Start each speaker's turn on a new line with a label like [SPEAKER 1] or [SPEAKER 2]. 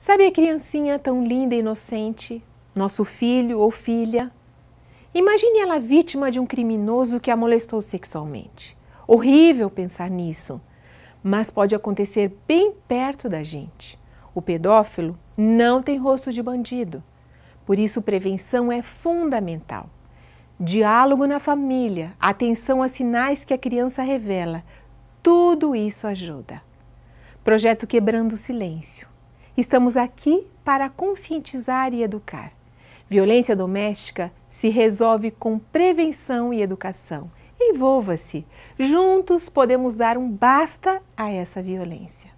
[SPEAKER 1] Sabe a criancinha tão linda e inocente, nosso filho ou filha? Imagine ela vítima de um criminoso que a molestou sexualmente. Horrível pensar nisso, mas pode acontecer bem perto da gente. O pedófilo não tem rosto de bandido, por isso prevenção é fundamental. Diálogo na família, atenção a sinais que a criança revela, tudo isso ajuda. Projeto Quebrando o Silêncio Estamos aqui para conscientizar e educar. Violência doméstica se resolve com prevenção e educação. Envolva-se. Juntos podemos dar um basta a essa violência.